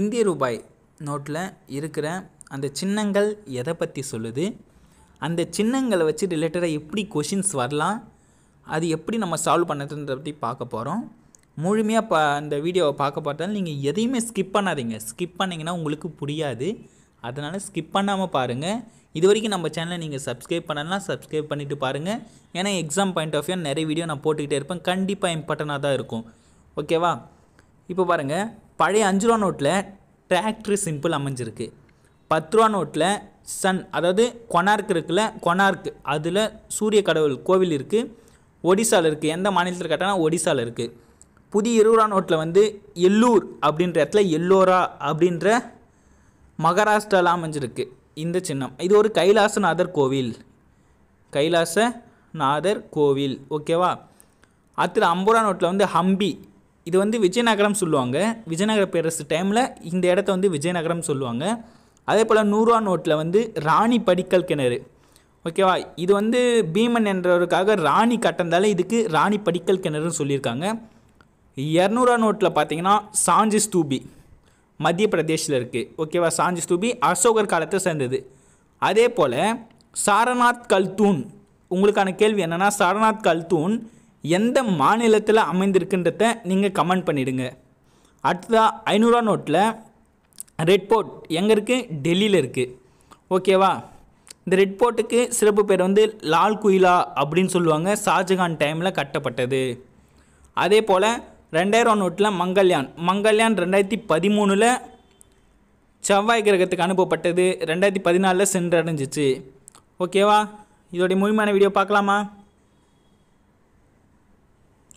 இந்திய ரூபாய் நோட்டில் இருக்கிற அந்த சின்னங்கள் எதை பற்றி சொல்லுது அந்த சின்னங்களை வச்சு ரிலேட்டடாக எப்படி கொஷின்ஸ் வரலாம் அது எப்படி நம்ம சால்வ் பண்ணுறதுன்றத பற்றி பார்க்க போகிறோம் முழுமையாக பா அந்த வீடியோவை பார்க்க பார்த்தாலும் நீங்கள் எதையுமே ஸ்கிப் பண்ணாதீங்க ஸ்கிப் பண்ணிங்கன்னா உங்களுக்கு புரியாது அதனால் ஸ்கிப் பண்ணாமல் பாருங்கள் இது வரைக்கும் நம்ம சேனலை நீங்கள் சப்ஸ்கிரைப் பண்ணலாம் சப்ஸ்கிரைப் பண்ணிவிட்டு பாருங்கள் ஏன்னா எக்ஸாம் பாயிண்ட் ஆஃப் வியூ நிறைய வீடியோ நான் போட்டுக்கிட்டே இருப்பேன் கண்டிப்பாக இம்பார்ட்டனாக தான் இருக்கும் ஓகேவா இப்போ பாருங்கள் பழைய அஞ்சு ரூபா நோட்டில் டிராக்டர் சிம்பிள் அமைஞ்சிருக்கு பத்து ரூபா நோட்டில் சன் அதாவது கொனார்க் இருக்குல்ல கொனார்க் அதில் சூரிய கடவுள் கோவில் இருக்குது ஒடிசாவில் இருக்குது எந்த மாநிலத்தில் கேட்டால் ஒடிசாவில் இருக்குது புதிய இருபது ரூபா நோட்டில் வந்து எல்லூர் அப்படின்ற இடத்துல எல்லோரா அப்படின்ற மகாராஷ்டிராவில் அமைஞ்சிருக்கு இந்த சின்னம் இது ஒரு கைலாசநாதர் கோவில் கைலாசநாதர் கோவில் ஓகேவா அத்தில் ஐம்பது ரூபா நோட்டில் வந்து ஹம்பி இது வந்து விஜயநகரம் சொல்லுவாங்க விஜயநகர பேரரசு டைமில் இந்த இடத்த வந்து விஜயநகரம் சொல்லுவாங்க அதே போல் நூறுரூவா நோட்டில் வந்து ராணி படிக்கல் கிணறு ஓகேவா இது வந்து பீமன் என்றவருக்காக ராணி கட்டந்தாலே இதுக்கு ராணி படிக்கல் கிணறுன்னு சொல்லியிருக்காங்க இரநூறுவா நோட்டில் பார்த்தீங்கன்னா சாஞ்சி ஸ்தூபி மத்திய பிரதேஷில் இருக்குது ஓகேவா சாஞ்சி ஸ்தூபி அசோகர் காலத்தை சேர்ந்தது அதே போல் சாரநாத் கல்தூன் உங்களுக்கான கேள்வி என்னென்னா சாரநாத் கல்தூன் எந்த மாநிலத்தில் அமைந்திருக்குன்றத நீங்கள் கமெண்ட் பண்ணிவிடுங்க அடுத்ததாக ஐநூறுரூவா நோட்டில் ரெட் போர்ட் எங்கே இருக்குது டெல்லியில் இருக்குது ஓகேவா இந்த ரெட் போர்ட்டுக்கு சிறப்பு பேர் வந்து லால் குயிலா அப்படின்னு சொல்லுவாங்க ஷாஜகான் டைமில் கட்டப்பட்டது அதே போல் ரெண்டாயிரம் நோட்டில் மங்கல்யான் மங்கல்யான் ரெண்டாயிரத்தி பதிமூணில் செவ்வாய் கிரகத்துக்கு அனுப்பப்பட்டது ரெண்டாயிரத்தி பதினாலில் சென்றடைஞ்சிச்சு ஓகேவா இதோடைய முழுமையான வீடியோ பார்க்கலாமா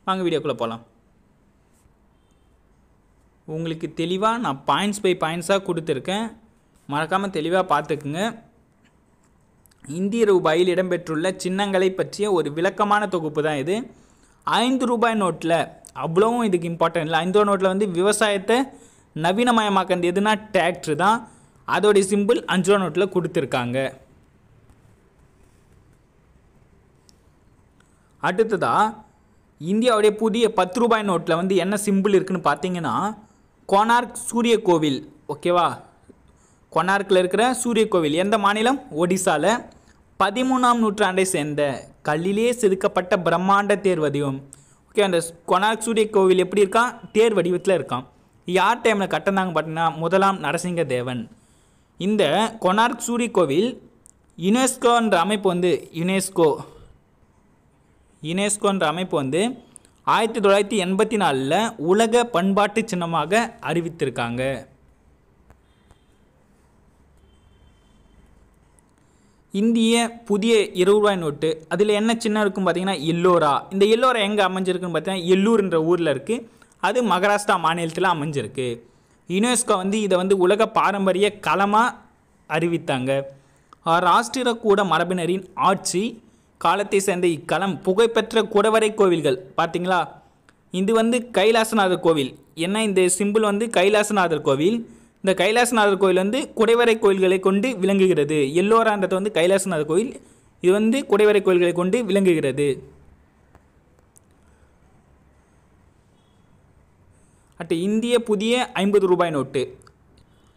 வாங்க வீடியோக்குள்ளே போகலாம் உங்களுக்கு தெளிவாக நான் பாயிண்ட்ஸ் பை பாயிண்ட்ஸாக கொடுத்துருக்கேன் மறக்காமல் தெளிவாக பார்த்துக்குங்க இந்திய ரூபாயில் இடம்பெற்றுள்ள சின்னங்களை பற்றிய ஒரு விளக்கமான தொகுப்பு தான் இது ஐந்து ரூபாய் நோட்டில் அவ்வளோவும் இதுக்கு இம்பார்ட்டன்ட் இல்லை ஐந்து ரூபாய் நோட்டில் வந்து விவசாயத்தை நவீனமயமாக்கிறது எதுனா டிராக்டர் தான் அதோடைய சிம்பிள் அஞ்சு ரூபா நோட்டில் கொடுத்துருக்காங்க அடுத்ததாக இந்தியாவுடைய புதிய பத்து ரூபாய் நோட்டில் வந்து என்ன சிம்பிள் இருக்குன்னு பார்த்தீங்கன்னா கொனார்க் சூரிய கோவில் ஓகேவா கொனார்க்கில் இருக்கிற சூரிய கோவில் எந்த மாநிலம் ஒடிசாவில் பதிமூணாம் நூற்றாண்டை சேர்ந்த கல்லிலே செதுக்கப்பட்ட பிரம்மாண்ட தேர் வடிவம் ஓகே அந்த கொனார்க் சூரிய கோவில் எப்படி இருக்கான் தேர் வடிவத்தில் இருக்கான் யார் டைமில் கட்டினாங்க பார்த்தீங்கன்னா முதலாம் நரசிங்க தேவன் இந்த கொனார்க் சூரிய கோவில் யுனெஸ்கோன்ற அமைப்பு வந்து யுனெஸ்கோ யுனெஸ்கோன்ற அமைப்பு வந்து ஆயிரத்தி தொள்ளாயிரத்தி எண்பத்தி நாலில் உலக பண்பாட்டு சின்னமாக அறிவித்திருக்காங்க இந்திய புதிய இருபது ரூபாய் நோட்டு அதில் என்ன சின்னம் இருக்கும் பார்த்தீங்கன்னா எல்லோரா இந்த எல்லோரா எங்கே அமைஞ்சிருக்குன்னு பார்த்தீங்கன்னா எல்லூர்ன்ற ஊரில் இருக்குது அது மகாராஷ்டிரா மாநிலத்தில் அமைஞ்சிருக்கு யுனெஸ்கோ வந்து இதை வந்து உலக பாரம்பரிய களமாக அறிவித்தாங்க ராஷ்டிரக்கூட மரபினரின் ஆட்சி காலத்தை சேர்ந்த இக்களம் புகழ்பெற்ற குடவரை கோவில்கள் பார்த்தீங்களா இது வந்து கைலாசநாதர் கோவில் என்ன இந்த சிம்பிள் வந்து கைலாசநாதர் கோவில் இந்த கைலாசநாதர் கோவில் வந்து குடைவரை கோயில்களை கொண்டு விளங்குகிறது எல்லோரான்றது வந்து கைலாசநாதர் கோயில் இது வந்து குடைவரை கோயில்களை கொண்டு விளங்குகிறது அட்டு இந்திய புதிய ஐம்பது ரூபாய் நோட்டு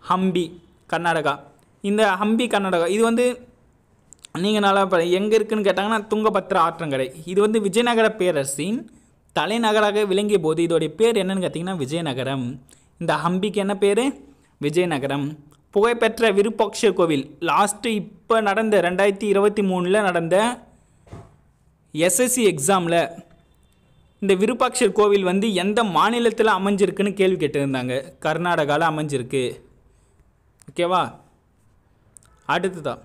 ஹம்பி கர்நாடகா இந்த ஹம்பி கர்நாடகா இது வந்து நீங்கள் நல்லா எங்கே இருக்குதுன்னு கேட்டாங்கன்னா துங்கபத்திர ஆற்றங்கரை இது வந்து விஜயநகர பேரரசின் தலைநகராக விளங்கிய போது இதோடைய பேர் என்னென்னு கேட்டிங்கன்னா விஜயநகரம் இந்த ஹம்பிக்கு என்ன பேர் விஜயநகரம் புகைப்பெற்ற விருப்பக்ஷ கோவில் லாஸ்ட்டு இப்போ நடந்த ரெண்டாயிரத்தி இருபத்தி மூணில் நடந்த எஸ்எஸ்சி எக்ஸாமில் இந்த விருப்பாக்ஷர் கோவில் வந்து எந்த மாநிலத்தில் அமைஞ்சிருக்குன்னு கேள்வி கேட்டிருந்தாங்க கர்நாடகாவில் அமைஞ்சிருக்கு ஓகேவா அடுத்ததான்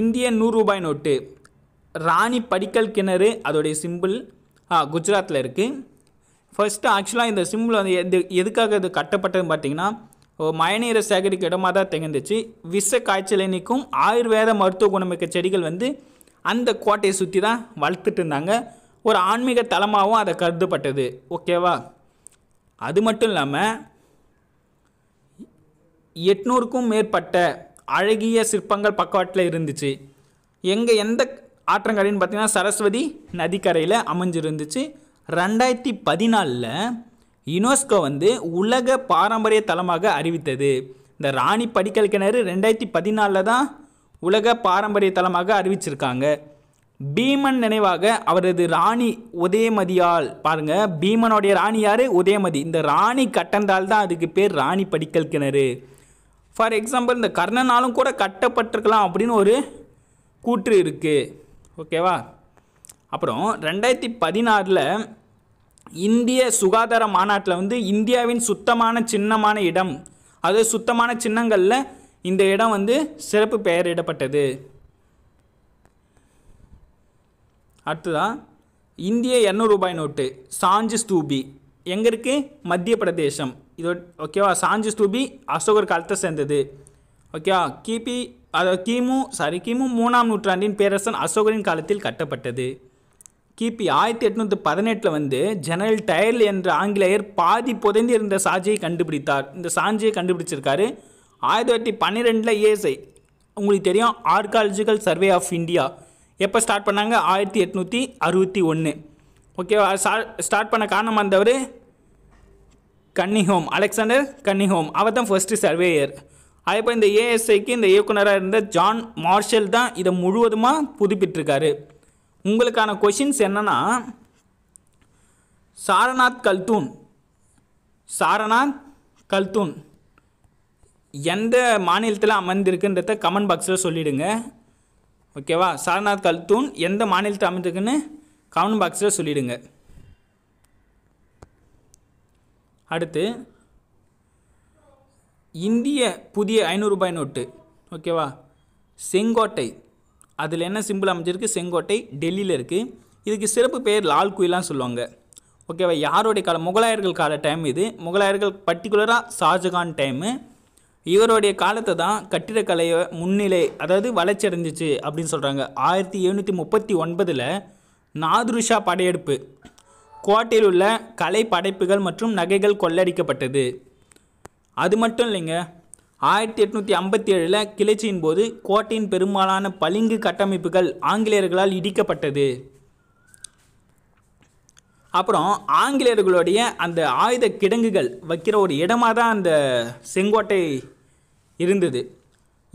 இந்திய ரூபாய் நோட்டு ராணி படிக்கல் கிணறு அதோடைய சிம்பிள் குஜராத்தில் இருக்குது ஃபஸ்ட்டு ஆக்சுவலாக இந்த சிம்பிள் வந்து எது எதுக்காக இது கட்டப்பட்டதுன்னு பார்த்தீங்கன்னா மழைநீரை சேகரிக்க இடமாக தான் திகழ்ந்துச்சு விஷ காய்ச்சலை நிற்கும் ஆயுர்வேத மருத்துவ குணமிக்க செடிகள் வந்து அந்த கோட்டையை சுற்றி தான் வளர்த்துட்டு இருந்தாங்க ஒரு ஆன்மீக தலமாகவும் அதை கருதப்பட்டது ஓகேவா அது மட்டும் இல்லாமல் எட்நூறுக்கும் மேற்பட்ட அழகிய சிற்பங்கள் பக்கவாட்டில் இருந்துச்சு எங்கே எந்த ஆற்றங்கரைன்னு பார்த்தீங்கன்னா சரஸ்வதி நதிக்கரையில் அமைஞ்சிருந்துச்சு ரெண்டாயிரத்தி பதினாலில் யுனெஸ்கோ வந்து உலக பாரம்பரிய தலமாக அறிவித்தது இந்த ராணி படிக்கல் கிணறு ரெண்டாயிரத்தி பதினாலில் தான் உலக பாரம்பரிய தலமாக அறிவிச்சிருக்காங்க பீமன் நினைவாக அவரது ராணி உதயமதியால் பாருங்கள் பீமனுடைய ராணி யார் உதயமதி இந்த ராணி கட்டந்தால் தான் அதுக்கு பேர் ராணி படிக்கல் கிணறு ஃபார் எக்ஸாம்பிள் இந்த கர்ணனாலும் கூட கட்டப்பட்டிருக்கலாம் அப்படின்னு ஒரு கூற்று இருக்குது ஓகேவா அப்புறம் ரெண்டாயிரத்தி பதினாறில் இந்திய சுகாதார மாநாட்டில் வந்து இந்தியாவின் சுத்தமான சின்னமான இடம் அது சுத்தமான சின்னங்களில் இந்த இடம் வந்து சிறப்பு பெயரிடப்பட்டது அடுத்ததான் இந்திய இரநூறுபாய் நோட்டு சாஞ்சு ஸ்தூபி எங்கே இருக்குது மத்திய பிரதேசம் இது ஓகேவா சாஞ்சி ஸ்தூபி அசோகர் காலத்தை சேர்ந்தது ஓகேவா கிபி அது கிமு சாரி கிமு மூணாம் நூற்றாண்டின் பேரரசன் அசோகரின் காலத்தில் கட்டப்பட்டது கிபி ஆயிரத்தி எட்நூற்றி பதினெட்டில் வந்து ஜெனரல் டயல் என்ற ஆங்கிலேயர் பாதி புதைந்து இருந்த சாஜியை கண்டுபிடித்தார் இந்த சாஞ்சியை கண்டுபிடிச்சிருக்காரு ஆயிரத்தி தொள்ளாயிரத்தி பன்னிரெண்டில் ஏஎஸ்ஐ உங்களுக்கு தெரியும் ஆர்காலஜிக்கல் சர்வே ஆஃப் இந்தியா எப்போ ஸ்டார்ட் பண்ணாங்க ஆயிரத்தி எட்நூற்றி அறுபத்தி ஒன்று ஓகேவா ஸ்டார்ட் பண்ண காரணம் வந்தவர் கன்னிஹோம் அலெக்சாண்டர் கன்னிஹோம் அவர் தான் ஃபர்ஸ்ட் சர்வேயர் அதே போல் இந்த ஏஎஸ்ஐக்கு இந்த இயக்குனராக இருந்த ஜான் மார்ஷல் தான் இதை முழுவதுமாக புதுப்பிட்டிருக்காரு உங்களுக்கான கொஷின்ஸ் என்னென்னா சாரநாத் கல்தூன் சாரநாத் கல்தூன் எந்த மாநிலத்தில் அமர்ந்திருக்குன்றத கமெண்ட் பாக்ஸில் சொல்லிவிடுங்க ஓகேவா சாரநாத் கல்தூன் எந்த மாநிலத்தில் அமைந்திருக்குன்னு கமெண்ட் பாக்ஸில் சொல்லிவிடுங்க அடுத்து இந்திய புதிய ஐநூறு ரூபாய் நோட்டு ஓகேவா செங்கோட்டை அதில் என்ன சிம்பிள் அமைஞ்சிருக்கு செங்கோட்டை டெல்லியில் இருக்குது இதுக்கு சிறப்பு பெயர் லால் குயிலாம் சொல்லுவாங்க ஓகேவா யாருடைய கால முகலாயர்கள் கால டைம் இது முகலாயர்கள் பர்டிகுலராக ஷாஜகான் டைமு இவருடைய காலத்தை தான் கட்டிடக்கலையை முன்னிலை அதாவது வளர்ச்சி அடைஞ்சிச்சு அப்படின்னு சொல்கிறாங்க ஆயிரத்தி எழுநூற்றி முப்பத்தி ஒன்பதில் நாதுருஷா படையெடுப்பு ஸ்குவாட்டில் உள்ள கலை படைப்புகள் மற்றும் நகைகள் கொள்ளடிக்கப்பட்டது அது மட்டும் இல்லைங்க ஆயிரத்தி எட்நூற்றி ஐம்பத்தி ஏழில் கிளர்ச்சியின் போது கோட்டையின் பெரும்பாலான பளிங்கு கட்டமைப்புகள் ஆங்கிலேயர்களால் இடிக்கப்பட்டது அப்புறம் ஆங்கிலேயர்களுடைய அந்த ஆயுத கிடங்குகள் வைக்கிற ஒரு இடமாக தான் அந்த செங்கோட்டை இருந்தது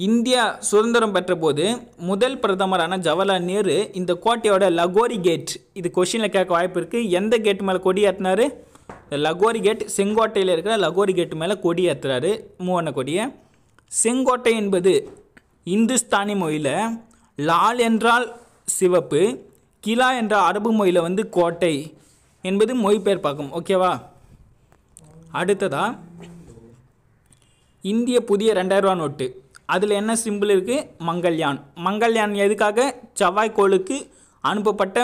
இந்தியா சுதந்திரம் பெற்ற போது முதல் பிரதமரான ஜவஹர்லால் நேரு இந்த கோட்டையோட லகோரி கேட் இது கொஷினில் கேட்க வாய்ப்பு இருக்குது எந்த கேட் மேலே கொடி இந்த லகோரி கேட் செங்கோட்டையில் இருக்கிற லகோரி கேட் மேலே கொடி ஏற்றுறாரு மூவண்ண கொடியை செங்கோட்டை என்பது இந்துஸ்தானி மொழியில் லால் என்றால் சிவப்பு கிலா என்ற அரபு மொழியில் வந்து கோட்டை என்பது மொழிபெயர் ஓகேவா அடுத்ததா இந்திய புதிய ரூபா நோட்டு அதில் என்ன சிம்பிள் இருக்குது மங்கள்யான் மங்கள்யான் எதுக்காக செவ்வாய்க்கோளுக்கு அனுப்பப்பட்ட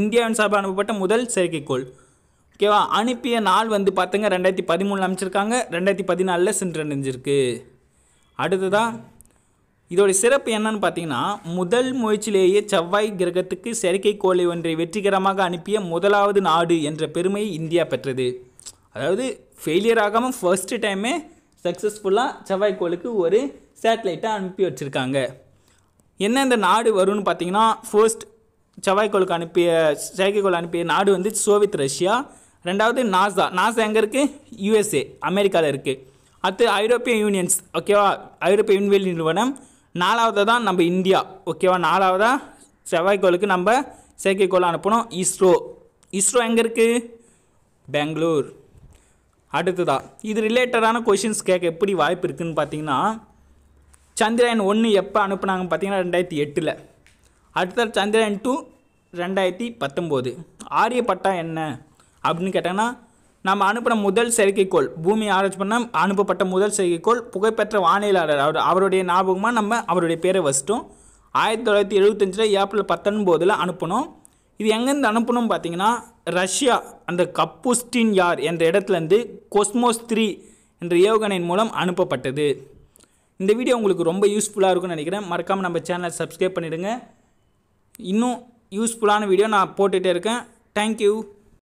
இந்தியாவின் சார்பாக அனுப்பப்பட்ட முதல் செயற்கைக்கோள் ஓகேவா அனுப்பிய நாள் வந்து பார்த்துங்க ரெண்டாயிரத்தி பதிமூணில் அமைச்சிருக்காங்க ரெண்டாயிரத்தி பதினாலில் சென்றடைஞ்சிருக்கு அடுத்ததாக இதோடைய சிறப்பு என்னன்னு பார்த்தீங்கன்னா முதல் முயற்சியிலேயே செவ்வாய் கிரகத்துக்கு செயற்கைக்கோளை ஒன்றை வெற்றிகரமாக அனுப்பிய முதலாவது நாடு என்ற பெருமையை இந்தியா பெற்றது அதாவது ஃபெயிலியர் ஆகாமல் ஃபர்ஸ்ட் டைமே சக்ஸஸ்ஃபுல்லாக செவ்வாய்க்கோளுக்கு ஒரு சேட்டலைட்டை அனுப்பி வச்சுருக்காங்க என்ன இந்த நாடு வரும்னு பார்த்தீங்கன்னா ஃபர்ஸ்ட் செவ்வாய்க்கோளுக்கு அனுப்பிய செயற்கைக்கோள் அனுப்பிய நாடு வந்து சோவியத் ரஷ்யா ரெண்டாவது நாசா நாசா எங்கே இருக்குது யூஎஸ்ஏ அமெரிக்காவில் இருக்குது அடுத்து ஐரோப்பிய யூனியன்ஸ் ஓகேவா ஐரோப்பிய விண்வெளி நிறுவனம் நாலாவது தான் நம்ம இந்தியா ஓகேவா நாலாவதாக செவ்வாய்க்கோளுக்கு நம்ம செயற்கைக்கோள் அனுப்பணும் இஸ்ரோ இஸ்ரோ எங்கே இருக்குது பெங்களூர் அடுத்ததா இது ரிலேட்டடான கொஷின்ஸ் கேட்க எப்படி வாய்ப்பு இருக்குதுன்னு பார்த்தீங்கன்னா சந்திரயான் ஒன்று எப்போ அனுப்புனாங்கன்னு பார்த்தீங்கன்னா ரெண்டாயிரத்தி எட்டில் அடுத்த சந்திரயான் டூ ரெண்டாயிரத்தி பத்தொம்போது ஆரியப்பட்டா என்ன அப்படின்னு கேட்டாங்கன்னா நம்ம அனுப்பின முதல் செயற்கைக்கோள் பூமி ஆராய்ச்சி பண்ண அனுப்பப்பட்ட முதல் செயற்கைக்கோள் புகைப்பெற்ற வானியலாளர் அவர் அவருடைய ஞாபகமாக நம்ம அவருடைய பேரை வசிட்டோம் ஆயிரத்தி தொள்ளாயிரத்தி எழுபத்தஞ்சில் ஏப்ரல் பத்தொன்பதில் அனுப்பினோம் இது எங்கேருந்து அனுப்பணும்னு பார்த்தீங்கன்னா ரஷ்யா அந்த கப்புஸ்டின் யார் என்ற இடத்துலேருந்து கொஸ்மோஸ் த்ரீ என்ற ஏவுகணையின் மூலம் அனுப்பப்பட்டது இந்த வீடியோ உங்களுக்கு ரொம்ப யூஸ்ஃபுல்லாக இருக்கும்னு நினைக்கிறேன் மறக்காமல் நம்ம சேனலை சப்ஸ்கிரைப் பண்ணிவிடுங்க இன்னும் யூஸ்ஃபுல்லான வீடியோ நான் போட்டுகிட்டே இருக்கேன் தேங்க்யூ